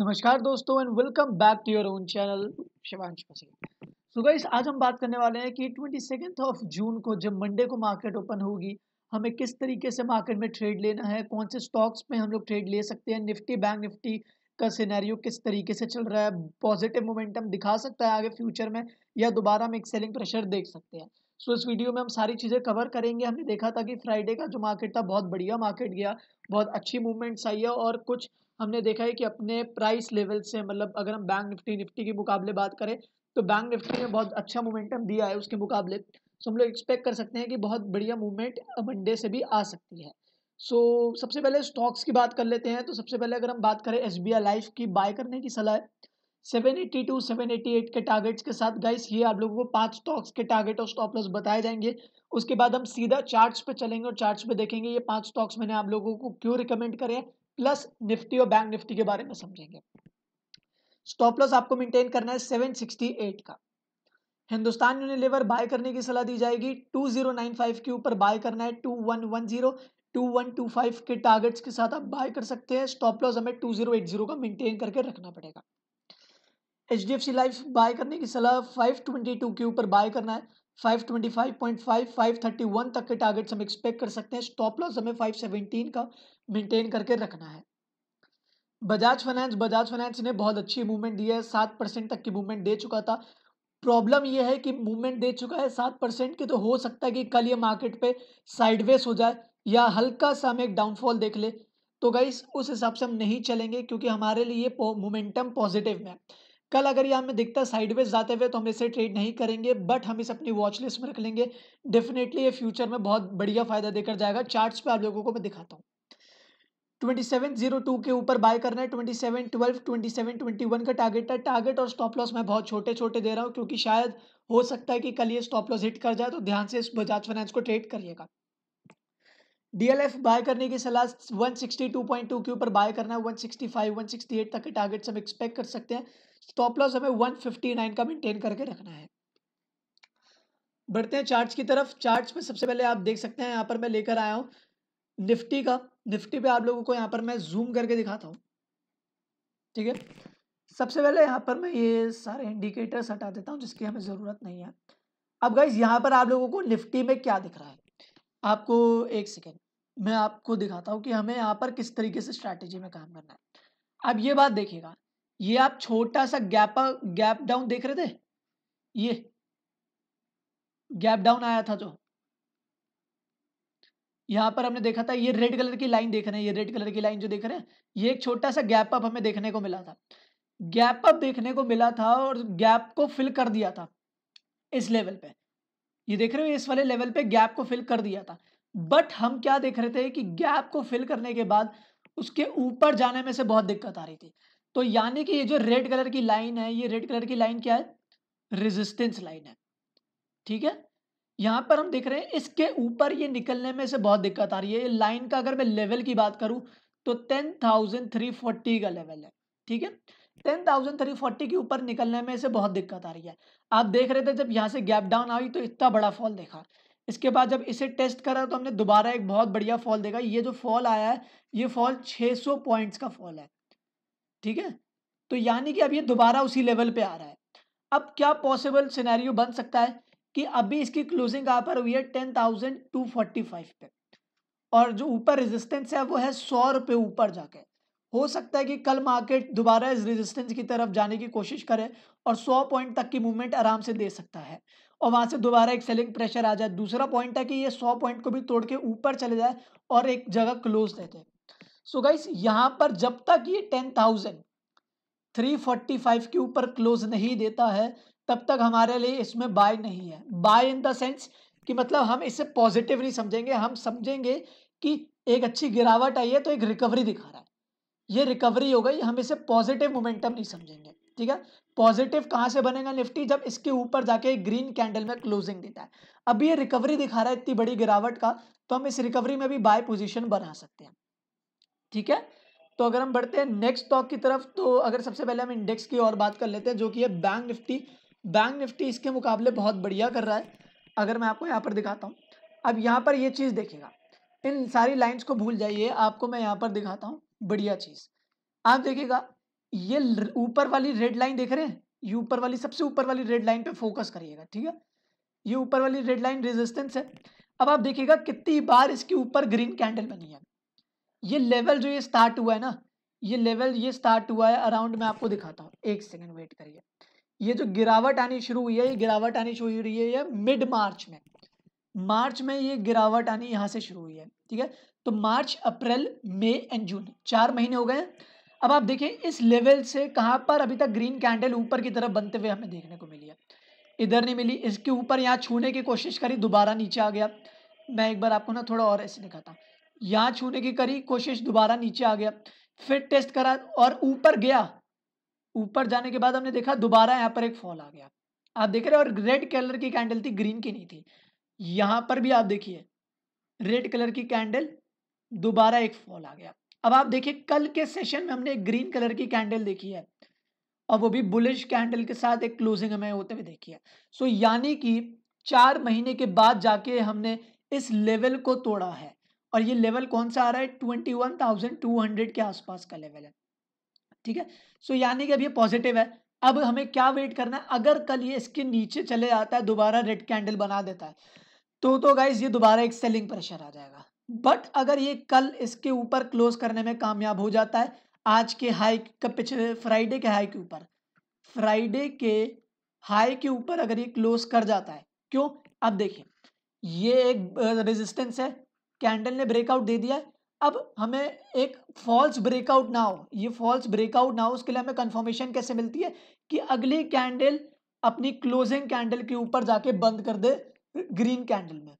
नमस्कार दोस्तों and welcome back to your own channel Shivansh Masih so guys आज हम बात करने वाले हैं कि ट्वेंटी सेकेंड ऑफ जून को जब मंडे को मार्केट ओपन होगी हमें किस तरीके से मार्केट में ट्रेड लेना है कौन से स्टॉक्स में हम लोग ट्रेड ले सकते हैं निफ्टी बैंक निफ्टी का सिनेरियो किस तरीके से चल रहा है पॉजिटिव मोमेंटम दिखा सकता है आगे फ्यूचर में या दोबारा हम एक सेलिंग प्रेशर देख सकते हैं सो इस वीडियो में हम सारी चीज़ें कवर करेंगे हमने देखा था कि फ्राइडे का जो मार्केट था बहुत बढ़िया मार्केट गया बहुत अच्छी मूवमेंट्स आई है और कुछ हमने देखा है कि अपने प्राइस लेवल से मतलब अगर हम बैंक निफ्टी निफ्टी के मुकाबले बात करें तो बैंक निफ्टी ने बहुत अच्छा मोमेंटम दिया है उसके मुकाबले सो हम लोग एक्सपेक्ट कर सकते हैं कि बहुत बढ़िया मूवमेंट मंडे से भी आ सकती है सो so, सबसे पहले स्टॉक्स की बात कर लेते हैं तो सबसे पहले अगर हम बात करें एस बी लाइफ की बाय करने की सलाह 780 788 के टारगेट्स के साथ गाइस ये आप लोगों को पांच स्टॉक्स के टारगेट और स्टॉप लॉस बताए जाएंगे उसके बाद हम सीधा चार्ट्स पे चलेंगे और चार्ट्स पे देखेंगे ये पांच स्टॉक्स मैंने आप लोगों को क्यों रिकमेंड करे प्लस निफ्टी और बैंक निफ्टी के बारे में समझेंगे स्टॉप लॉस आपको मेंटेन करना है 768 का हिंदुस्तान यूनिलीवर बाय करने की सलाह दी जाएगी 2095 के ऊपर बाय करना है 2110 2125 के टारगेट्स के साथ आप बाय कर सकते हैं स्टॉप लॉस हमें 2080 का मेंटेन करके रखना पड़ेगा H D F C life buy करने की सलाह फाइव ट्वेंटी टू के ऊपर बाय करना है five twenty five point five five thirty one तक के टारगेट्स हम एक्सपेक्ट कर सकते हैं स्टॉप लॉस हमें फाइव सेवेंटीन का मेंटेन करके रखना है बजाज फाइनेंस बजाज फाइनेंस ने बहुत अच्छी मूवमेंट दी है सात परसेंट तक की मूवमेंट दे चुका था प्रॉब्लम यह है कि मूवमेंट दे चुका है सात परसेंट की तो हो सकता है कि कल ये मार्केट पे साइडवेज हो जाए या हल्का सा हम एक डाउनफॉल देख ले तो गाइस उस हिसाब से हम नहीं चलेंगे क्योंकि हमारे लिए मोमेंटम पॉजिटिव में है कल अगर ये हमें दिखता है साइडवेज जाते हुए तो हम इसे ट्रेड नहीं करेंगे बट हम इसे अपनी वॉच लिस्ट में रख लेंगे डेफिनेटली ये फ्यूचर में बहुत बढ़िया फायदा देकर जाएगा चार्ट्स पे आप लोगों को मैं दिखाता हूँ ट्वेंटी सेवन जीरो टू के ऊपर बाय करना है twenty seven twelve twenty seven twenty one का टारगेट है टारगेट और स्टॉप लॉस मैं बहुत छोटे छोटे दे रहा हूँ क्योंकि शायद हो सकता है कि कल ये स्टॉप लॉस हिट कर जाए तो ध्यान से इस बजाज फाइनेंस को ट्रेड करिएगा डीएलएफ बाय करने की सलाह 162.2 के ऊपर बाय करना है 165 168 तक के टारगेट्स हम एक्सपेक्ट कर सकते हैं स्टॉप लॉस हमें 159 का मेंटेन करके रखना है बढ़ते हैं चार्ट्स की तरफ चार्ट्स में सबसे पहले आप देख सकते हैं यहाँ पर मैं लेकर आया हूँ निफ्टी का निफ्टी पे आप लोगों को यहाँ पर मैं जूम करके दिखाता हूँ ठीक है सबसे पहले यहाँ पर मैं ये सारे इंडिकेटर्स हटा देता हूँ जिसकी हमें ज़रूरत नहीं है अब गाइज यहाँ पर आप लोगों को निफ्टी में क्या दिख रहा है आपको एक सेकेंड मैं आपको दिखाता हूँ कि हमें यहाँ पर किस तरीके से स्ट्रैटेजी में काम करना है अब ये बात देखिएगा ये आप छोटा सा गैप गैप डाउन देख रहे थे ये गैप डाउन आया था जो यहाँ पर हमने देखा था ये रेड कलर की लाइन देख रहे हैं ये रेड कलर की लाइन जो देख रहे हैं ये एक छोटा सा गैप अप हमें देखने को मिला था गैप अप देखने को मिला था और गैप को फिल कर दिया था इस लेवल पे ये देख रहे हो इस वाले लेवल पे गैप को फिल कर दिया था बट हम क्या देख रहे थे कि गैप को फिल करने के बाद उसके ऊपर जाने में से बहुत दिक्कत आ रही थी तो यानी कि ये जो रेड कलर की लाइन है ये रेड कलर की लाइन क्या है रेजिस्टेंस लाइन है ठीक है यहां पर हम देख रहे हैं इसके ऊपर ये निकलने में से बहुत दिक्कत आ रही है लाइन का अगर मैं लेवल की बात करूं तो टेन थाउजेंड थ्री फोर्टी का लेवल है ठीक है टेन थाउजेंड थ्री फोर्टी के ऊपर निकलने में इसे बहुत दिक्कत आ रही है आप देख रहे थे जब यहाँ से गैप डाउन आई तो इतना बड़ा फॉल देखा इसके बाद जब इसे टेस्ट करा तो हमने दोबारा एक बहुत बढ़िया फॉल देखा ये जो फॉल आया है ये फॉल 600 पॉइंट्स का फॉल है ठीक है तो यानी कि अब ये दोबारा उसी लेवल पे आ रहा है अब क्या पॉसिबल सिनेरियो बन सकता है कि अभी इसकी क्लोजिंग कहाँ पर हुई है ten thousand two forty five पे और जो ऊपर रेजिस्टेंस है वो है सौ रुपये ऊपर जाके हो सकता है कि कल मार्केट दोबारा इस रेजिस्टेंस की तरफ जाने की कोशिश करे और 100 पॉइंट तक की मूवमेंट आराम से दे सकता है और वहाँ से दोबारा एक सेलिंग प्रेशर आ जाए दूसरा पॉइंट है कि ये 100 पॉइंट को भी तोड़ के ऊपर चले जाए और एक जगह क्लोज दे सो गाइस यहाँ पर जब तक ये ten thousand three forty five के ऊपर क्लोज नहीं देता है तब तक हमारे लिए इसमें बाय नहीं है बाय इन द सेंस कि मतलब हम इसे पॉजिटिव नहीं समझेंगे हम समझेंगे कि एक अच्छी गिरावट आई है तो एक रिकवरी दिखा रहा है ये रिकवरी हो गई हम इसे पॉजिटिव मोमेंटम नहीं समझेंगे ठीक है पॉजिटिव कहाँ से बनेगा निफ्टी जब इसके ऊपर जाके ग्रीन कैंडल में क्लोजिंग देता है अब ये रिकवरी दिखा रहा है इतनी बड़ी गिरावट का तो हम इस रिकवरी में भी बाय पोजीशन बना सकते हैं ठीक है तो अगर हम बढ़ते हैं नेक्स्ट स्टॉक की तरफ तो अगर सबसे पहले हम इंडेक्स की और बात कर लेते हैं जो कि है बैंक निफ्टी बैंक निफ्टी इसके मुकाबले बहुत बढ़िया कर रहा है अगर मैं आपको यहाँ पर दिखाता हूँ अब यहाँ पर ये चीज़ देखेगा इन सारी लाइन्स को भूल जाइए आपको मैं यहाँ पर दिखाता हूँ बढ़िया चीज आप देखिएगा ये ऊपर वाली रेड लाइन देख रहे हैं ये ऊपर वाली सबसे ऊपर वाली रेड लाइन पे फोकस करिएगा ठीक है ये ऊपर वाली रेड लाइन रेजिस्टेंस है अब आप देखिएगा कितनी बार इसके ऊपर ग्रीन कैंडल बनी है ये लेवल जो ये स्टार्ट हुआ है ना ये लेवल ये स्टार्ट हुआ है अराउंड मैं आपको दिखाता हूँ एक सेकेंड वेट करिए ये जो गिरावट आनी शुरू हुई है ये गिरावट आनी शुरू हुई है ये मिड मार्च में मार्च में ये गिरावट आनी यहाँ से शुरू हुई है ठीक है तो मार्च अप्रैल मई एंड जून चार महीने हो गए अब आप देखें इस लेवल से कहाँ पर अभी तक ग्रीन कैंडल ऊपर की तरफ बनते हुए हमें देखने को मिली है इधर नहीं मिली इसके ऊपर यहाँ छूने की कोशिश करी दोबारा नीचे आ गया मैं एक बार आपको ना थोड़ा और ऐसे दिखाता यहाँ छूने की करी कोशिश दोबारा नीचे आ गया फिर टेस्ट करा और ऊपर गया ऊपर जाने के बाद हमने देखा दोबारा यहाँ पर एक फॉल आ गया आप देख रहे हो और रेड कलर की कैंडल थी ग्रीन की नहीं थी यहाँ पर भी आप देखिए रेड कलर की कैंडल दोबारा एक फॉल आ गया अब आप देखिए कल के सेशन में हमने एक ग्रीन कलर की कैंडल देखी है और वो भी बुलिश कैंडल के साथ एक क्लोजिंग हमें होते हुए देखी है सो यानी कि चार महीने के बाद जाके हमने इस लेवल को तोड़ा है और ये लेवल कौन सा आ रहा है twenty one thousand two hundred के आसपास का लेवल है ठीक है सो यानी कि अब ये पॉजिटिव है अब हमें क्या वेट करना है अगर कल ये इसके नीचे चले जाता है दोबारा रेड कैंडल बना देता है तो तो गाइज ये दोबारा एक सेलिंग प्रेशर आ जाएगा बट अगर ये कल इसके ऊपर क्लोज करने में कामयाब हो जाता है आज के हाई का पिछले फ्राइडे के हाई के ऊपर फ्राइडे के हाई के ऊपर अगर ये क्लोज कर जाता है क्यों अब देखिए ये एक रेजिस्टेंस है कैंडल ने ब्रेकआउट दे दिया है अब हमें एक फॉल्स ब्रेकआउट ना हो ये फॉल्स ब्रेकआउट ना हो उसके लिए हमें कंफर्मेशन कैसे मिलती है कि अगली कैंडल अपनी क्लोजिंग कैंडल के ऊपर जाके बंद कर दे ग्रीन कैंडल में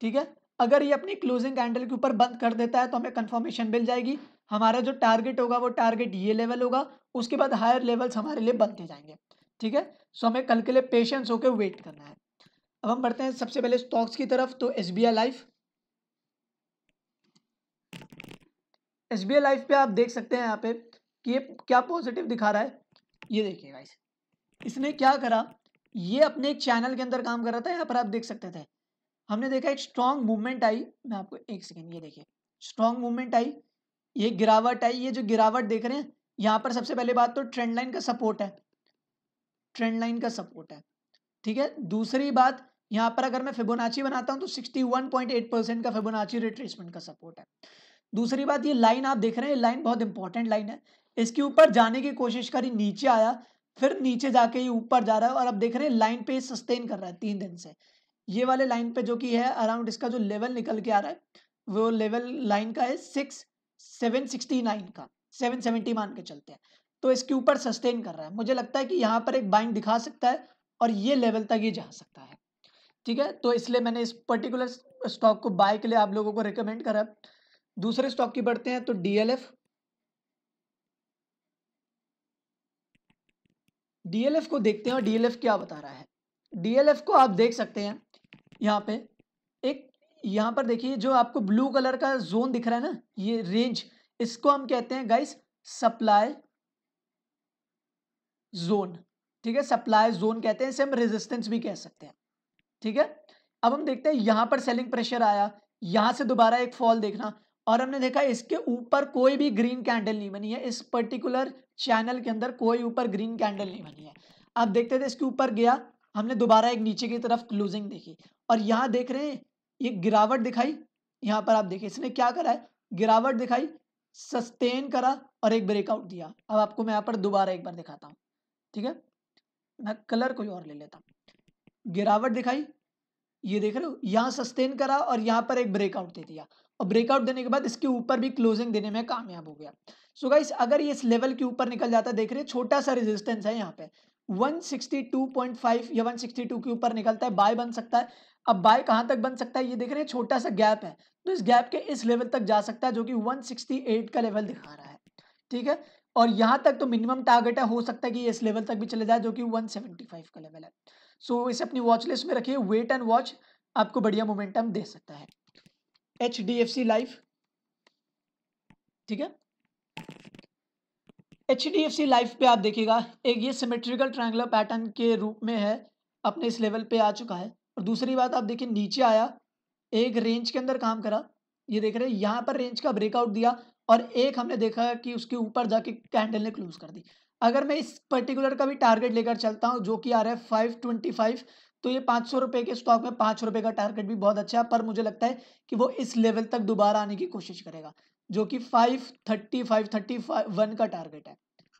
ठीक है अगर ये अपनी क्लोजिंग कैंडल के ऊपर बंद कर देता है तो हमें कंफर्मेशन मिल जाएगी हमारा जो टारगेट होगा वो टारगेट ये लेवल होगा उसके बाद हायर लेवल्स हमारे लिए बनते जाएंगे ठीक है सो हमें कल के लिए पेशेंस होकर वेट करना है अब हम बढ़ते हैं सबसे पहले स्टॉक्स की तरफ तो S B life S B life पे आप देख सकते हैं यहाँ पे कि ये क्या पॉजिटिव दिखा रहा है ये देखिए गाइस इसने क्या करा ये अपने एक चैनल के अंदर काम कर रहा था यहाँ पर आप देख सकते थे हमने देखा एक स्ट्रॉन्ग मूवमेंट आई मैं आपको एक सेकेंड ये देखिए स्ट्रॉन्ग मूवमेंट आई ये गिरावट आई ये जो गिरावट देख रहे हैं यहाँ पर सबसे पहले बात तो ट्रेंड लाइन का सपोर्ट है ट्रेंड लाइन का सपोर्ट है ठीक है दूसरी बात यहाँ पर अगर मैं फिबोनाची बनाता हूँ तो 61.8 परसेंट का फिबोनाची रिट्रेसमेंट का सपोर्ट है दूसरी बात ये लाइन आप देख रहे हैं ये लाइन बहुत इंपॉर्टेंट लाइन है इसके ऊपर जाने की कोशिश करी नीचे आया फिर नीचे जाके ये ऊपर जा रहा है और अब देख रहे हैं लाइन पे सस्टेन कर रहा है तीन दिन से ये वाले लाइन पे जो कि है अराउंड इसका जो लेवल निकल के आ रहा है वो लेवल लाइन का है सिक्स सेवन सिक्सटी नाइन का सेवन सेवेंटी मान के चलते हैं तो इसके ऊपर सस्टेन कर रहा है मुझे लगता है कि यहाँ पर एक बाइंग दिखा सकता है और ये लेवल तक ही जा सकता है ठीक है तो इसलिए मैंने इस पर्टिकुलर स्टॉक को बाय के लिए आप लोगों को रिकमेंड करा दूसरे स्टॉक की बढ़ते हैं तो डीएलएफ डीएलएफ को देखते हैं और डीएलएफ क्या बता रहा है डीएलएफ को आप देख सकते हैं यहाँ पे एक यहाँ पर देखिए जो आपको ब्लू कलर का जोन दिख रहा है ना ये रेंज इसको हम कहते हैं गाइस सप्लाई जोन ठीक है सप्लाई जोन कहते हैं इसे हम रेजिस्टेंस भी कह सकते हैं ठीक है अब हम देखते हैं यहाँ पर सेलिंग प्रेशर आया यहाँ से दोबारा एक फॉल देखना और हमने देखा इसके ऊपर कोई भी ग्रीन कैंडल नहीं बनी है इस पर्टिकुलर चैनल के अंदर कोई ऊपर ग्रीन कैंडल नहीं बनी है अब देखते थे इसके ऊपर गया हमने दोबारा एक नीचे की तरफ क्लोजिंग देखी और यहाँ देख रहे हैं ये गिरावट दिखाई यहाँ पर आप देखें इसने क्या करा है गिरावट दिखाई सस्टेन करा और एक ब्रेकआउट दिया अब आपको मैं यहाँ पर दोबारा एक बार दिखाता हूँ ठीक है मैं कलर कोई और ले लेता हूँ गिरावट दिखाई ये देख रहे हो यहाँ सस्टेन करा और यहाँ पर एक ब्रेकआउट दे दिया और ब्रेकआउट देने के बाद इसके ऊपर भी क्लोजिंग देने में कामयाब हो गया सो गाइस अगर ये इस लेवल के ऊपर निकल जाता देख रहे छोटा सा रेजिस्टेंस है यहाँ पे 162.5 या 162 के ऊपर निकलता है बाय बन सकता है अब बाय कहाँ तक बन सकता है ये देख रहे हैं छोटा सा गैप है तो इस गैप के इस लेवल तक जा सकता है जो कि 168 का लेवल दिखा रहा है ठीक है और यहाँ तक तो मिनिमम टारगेट है हो सकता है कि इस लेवल तक भी चले जाए जो कि 175 का लेवल है सो so, इसे अपनी वॉच लिस्ट में रखिए वेट एंड वॉच आपको बढ़िया मोमेंटम दे सकता है H D F C life ठीक है H D F C life पे आप देखिएगा एक ये सिमेट्रिकल ट्रायंगुलर पैटर्न के रूप में है अपने इस लेवल पे आ चुका है और दूसरी बात आप देखिए नीचे आया एक रेंज के अंदर काम करा ये देख रहे हैं यहाँ पर रेंज का ब्रेकआउट दिया और एक हमने देखा कि उसके ऊपर जाके कैंडल ने क्लोज कर दी अगर मैं इस पर्टिकुलर का भी टारगेट लेकर चलता हूँ जो कि आ रहा है फाइव ट्वेंटी फाइव तो ये पाँच सौ रुपये के स्टॉक में पाँच रुपये का टारगेट भी बहुत अच्छा है पर मुझे लगता है कि वो इस लेवल तक दोबारा आने की कोशिश करेगा जो कि five thirty five thirty five one का टारगेट है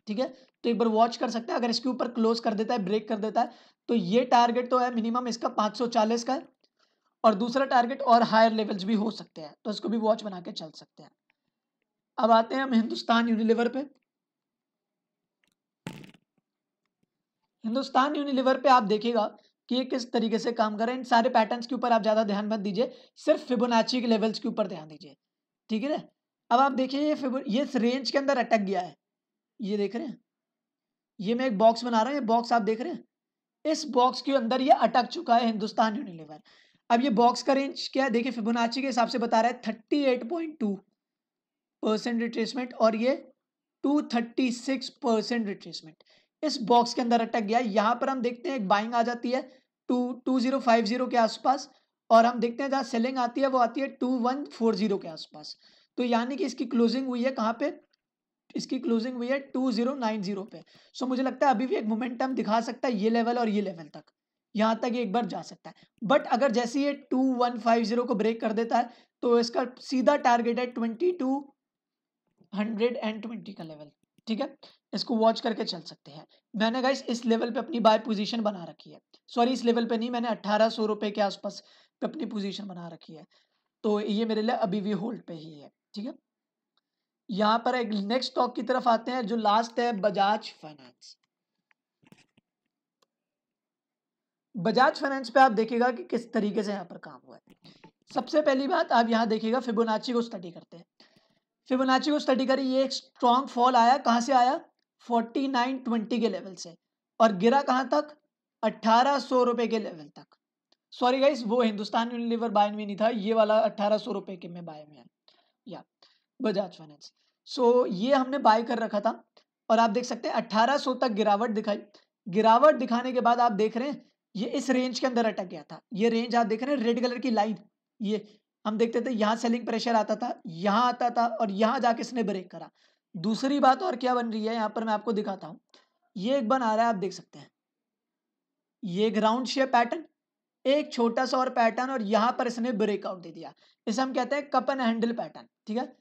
ठीक है तो एक बार वॉच कर सकते हैं अगर इसके ऊपर क्लोज कर देता है ब्रेक कर देता है तो ये टारगेट तो है मिनिमम इसका 540 का है और दूसरा टारगेट और हायर लेवल्स भी हो सकते हैं तो इसको भी वॉच बना के चल सकते हैं अब आते हैं हम हिंदुस्तान यूनिलीवर पे हिंदुस्तान यूनिलीवर पे आप देखिएगा कि ये किस तरीके से काम कर रहे हैं इन सारे पैटर्न्स के ऊपर आप ज़्यादा ध्यान मत दीजिए सिर्फ फिबोनाची के लेवल्स के ऊपर ध्यान दीजिए ठीक है अब आप देखिए ये फिबो ये रेंज के अंदर अटक गया है ये देख रहे हैं ये मैं एक बॉक्स बना रहा हूँ ये बॉक्स आप देख रहे हैं इस बॉक्स के अंदर ये अटक चुका है हिंदुस्तान यूनिलीवर अब ये बॉक्स का रेंज क्या है देखिए फिबोनाची के हिसाब से बता रहा है thirty eight point two percent retracement और ये two thirty six percent retracement इस बॉक्स के अंदर अटक गया यहाँ पर हम देखते हैं एक बाइंग आ जाती है two two zero five zero के आसपास और हम देखते हैं जहाँ सेलिंग आती है वो आती है टू वन फोर जीरो के आसपास तो यानी कि इसकी क्लोजिंग हुई है कहाँ पर इसकी क्लोजिंग हुई है टू जीरो नाइन जीरो पे सो so, मुझे लगता है अभी भी एक मोमेंटम दिखा सकता है ये लेवल और ये लेवल तक यहाँ तक एक बार जा सकता है बट अगर जैसे ये टू वन फाइव जीरो को ब्रेक कर देता है तो इसका सीधा टारगेट है twenty two hundred and twenty का लेवल ठीक है इसको वॉच करके चल सकते हैं मैंने कहा इस लेवल पे अपनी बाय पोजीशन बना रखी है सॉरी इस लेवल पे नहीं मैंने अट्ठारह सौ रुपये के आसपास पे अपनी पोजीशन बना रखी है तो ये मेरे लिए अभी भी होल्ड पे ही है ठीक है यहाँ पर एक नेक्स्ट स्टॉक की तरफ आते हैं जो लास्ट है बजाज फाइनेंस बजाज फाइनेंस पे आप देखिएगा कि किस तरीके से यहाँ पर काम हुआ है सबसे पहली बात आप यहाँ देखिएगा फिबोनाची को स्टडी करते हैं फिबोनाची को स्टडी करी ये एक स्ट्रॉन्ग फॉल आया कहाँ से आया फोर्टी नाइन ट्वेंटी के लेवल से और गिरा कहाँ तक अट्ठारह सौ रुपये के लेवल तक सॉरी गाइस वो हिंदुस्तान यूनिवर बाय में नहीं था ये वाला अट्ठारह सौ रुपये के में बाय में है या बजाज फाइनेंस सो so, ये हमने बाय कर रखा था और आप देख सकते हैं 1800 तक गिरावट दिखाई गिरावट दिखाने के बाद आप देख रहे हैं ये इस रेंज के अंदर अटक गया था ये रेंज आप देख रहे हैं रेड कलर की लाइन ये हम देखते थे यहाँ सेलिंग प्रेशर आता था यहाँ आता था और यहाँ जाके इसने ब्रेक करा दूसरी बात और क्या बन रही है यहाँ पर मैं आपको दिखाता हूँ ये एक बन आ रहा है आप देख सकते हैं ये ग्राउंड शेप पैटर्न एक छोटा सा और पैटर्न और यहाँ पर इसने ब्रेकआउट दे दिया इसे हम कहते हैं कपन हैंडल पैटर्न ठीक है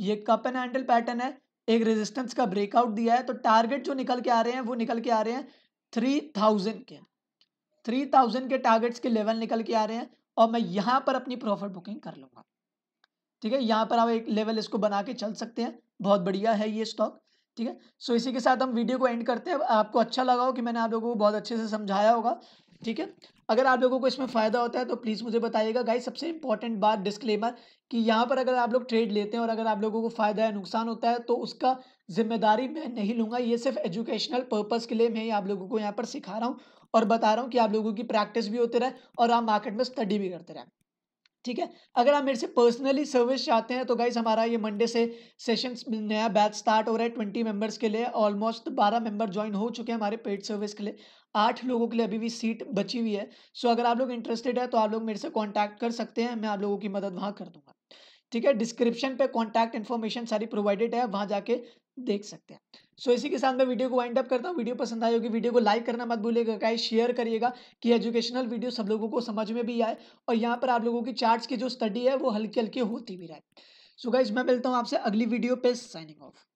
ये कप एंड हैंडल पैटर्न है एक रेजिस्टेंस का ब्रेकआउट दिया है तो टारगेट जो निकल के आ रहे हैं वो निकल के आ रहे हैं थ्री थाउजेंड के थ्री थाउजेंड के टारगेट्स के लेवल निकल के आ रहे हैं और मैं यहाँ पर अपनी प्रॉफिट बुकिंग कर लूँगा ठीक है यहाँ पर आप एक लेवल इसको बना के चल सकते हैं बहुत बढ़िया है ये स्टॉक ठीक है सो इसी के साथ हम वीडियो को एंड करते हैं आपको अच्छा लगा हो कि मैंने आप लोगों को बहुत अच्छे से समझाया होगा ठीक है अगर आप लोगों को इसमें फ़ायदा होता है तो प्लीज़ मुझे बताइएगा गाइस सबसे इंपॉर्टेंट बात डिस्क्लेमर कि यहाँ पर अगर आप लोग ट्रेड लेते हैं और अगर आप लोगों को फ़ायदा या नुकसान होता है तो उसका जिम्मेदारी मैं नहीं लूँगा ये सिर्फ एजुकेशनल पर्पज़ के लिए मैं आप लोगों को यहाँ पर सिखा रहा हूँ और बता रहा हूँ कि आप लोगों की प्रैक्टिस भी होती रहे और आप मार्केट में स्टडी भी करते रहें ठीक है अगर आप मेरे से पर्सनली सर्विस चाहते हैं तो गाइज हमारा ये मंडे से सेशन नया बैच स्टार्ट हो रहा है ट्वेंटी मेंबर्स के लिए ऑलमोस्ट बारह मेंबर ज्वाइन हो चुके हैं हमारे पेड सर्विस के लिए आठ लोगों के लिए अभी भी सीट बची हुई है सो अगर आप लोग इंटरेस्टेड है तो आप लोग मेरे से कॉन्टैक्ट कर सकते हैं मैं आप लोगों की मदद वहाँ कर दूंगा ठीक है डिस्क्रिप्शन पे कॉन्टैक्ट इन्फॉर्मेशन सारी प्रोवाइडेड है वहाँ जाके देख सकते हैं सो so, इसी के साथ मैं वीडियो को वाइंड अप करता हूँ वीडियो पसंद आई होगी वीडियो को लाइक करना मत भूलिएगा का शेयर करिएगा कि एजुकेशनल वीडियो सब लोगों को समझ में भी आए और यहाँ पर आप लोगों की चार्ट्स की जो स्टडी है वो हल्की हल्की होती भी रहे सो so, गाइज मैं मिलता हूँ आपसे अगली वीडियो पे साइनिंग ऑफ